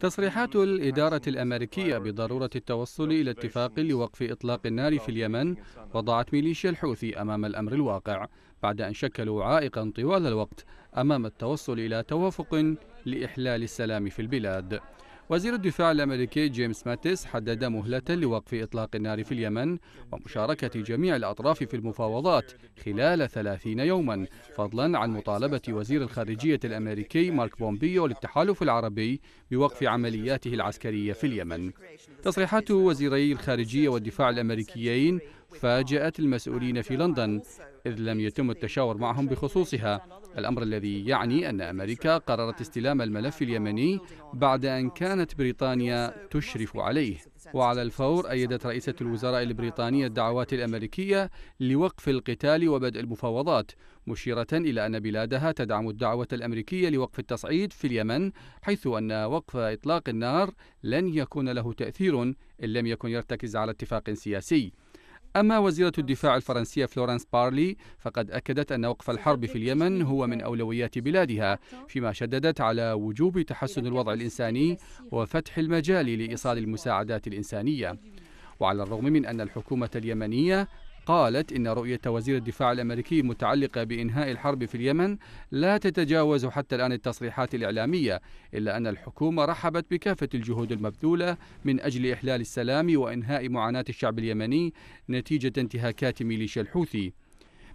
تصريحات الإدارة الأمريكية بضرورة التوصل إلى اتفاق لوقف إطلاق النار في اليمن وضعت ميليشيا الحوثي أمام الأمر الواقع بعد أن شكلوا عائقا طوال الوقت أمام التوصل إلى توافق لإحلال السلام في البلاد وزير الدفاع الأمريكي جيمس ماتيس حدد مهلة لوقف إطلاق النار في اليمن ومشاركة جميع الأطراف في المفاوضات خلال 30 يوما فضلا عن مطالبة وزير الخارجية الأمريكي مارك بومبيو للتحالف العربي بوقف عملياته العسكرية في اليمن تصريحات وزيري الخارجية والدفاع الأمريكيين فاجأت المسؤولين في لندن إذ لم يتم التشاور معهم بخصوصها الأمر الذي يعني أن أمريكا قررت استلام الملف اليمني بعد أن كانت بريطانيا تشرف عليه وعلى الفور أيدت رئيسة الوزراء البريطانية الدعوات الأمريكية لوقف القتال وبدء المفاوضات مشيرة إلى أن بلادها تدعم الدعوة الأمريكية لوقف التصعيد في اليمن حيث أن وقف إطلاق النار لن يكون له تأثير إن لم يكن يرتكز على اتفاق سياسي أما وزيرة الدفاع الفرنسية فلورانس بارلي فقد أكدت أن وقف الحرب في اليمن هو من أولويات بلادها فيما شددت على وجوب تحسن الوضع الإنساني وفتح المجال لإيصال المساعدات الإنسانية وعلى الرغم من أن الحكومة اليمنية قالت إن رؤية وزير الدفاع الأمريكي المتعلقة بإنهاء الحرب في اليمن لا تتجاوز حتى الآن التصريحات الإعلامية إلا أن الحكومة رحبت بكافة الجهود المبذولة من أجل إحلال السلام وإنهاء معاناة الشعب اليمني نتيجة انتهاكات ميليشيا الحوثي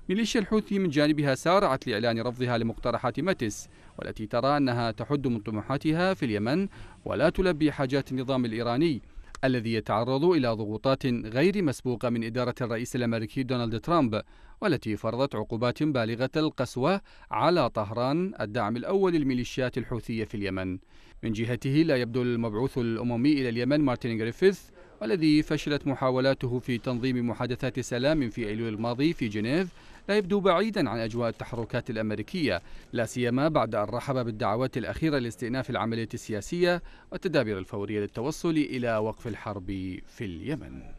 ميليشيا الحوثي من جانبها سارعت لإعلان رفضها لمقترحات متس والتي ترى أنها تحد من طموحاتها في اليمن ولا تلبي حاجات النظام الإيراني الذي يتعرض إلى ضغوطات غير مسبوقة من إدارة الرئيس الأمريكي دونالد ترامب والتي فرضت عقوبات بالغة القسوة على طهران الدعم الأول للميليشيات الحوثية في اليمن من جهته لا يبدو المبعوث الأممي إلى اليمن مارتن جريفيث والذي فشلت محاولاته في تنظيم محادثات سلام في أيلول الماضي في جنيف لا يبدو بعيدا عن أجواء التحركات الأمريكية لا سيما بعد أن رحب بالدعوات الأخيرة لاستئناف العملية السياسية والتدابير الفورية للتوصل إلى وقف الحرب في اليمن